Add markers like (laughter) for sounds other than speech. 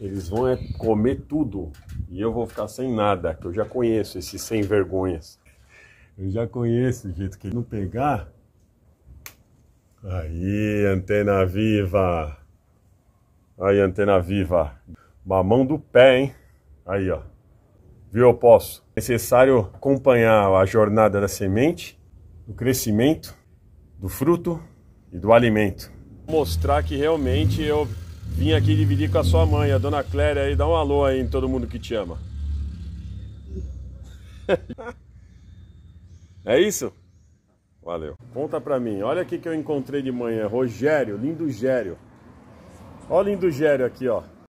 Eles vão é comer tudo e eu vou ficar sem nada, que eu já conheço esses sem vergonhas. Eu já conheço o jeito que não pegar. Aí, antena viva. Aí, antena viva. Mamão do pé, hein? Aí, ó. Viu? Eu posso. É necessário acompanhar a jornada da semente, do crescimento, do fruto e do alimento. Mostrar que realmente eu vim aqui dividir com a sua mãe, a dona Cléria aí. Dá um alô aí em todo mundo que te ama. (laughs) é isso? Valeu. Conta pra mim, olha o que eu encontrei de manhã. Rogério, lindo Gério. Olha o lindo Gério aqui, ó.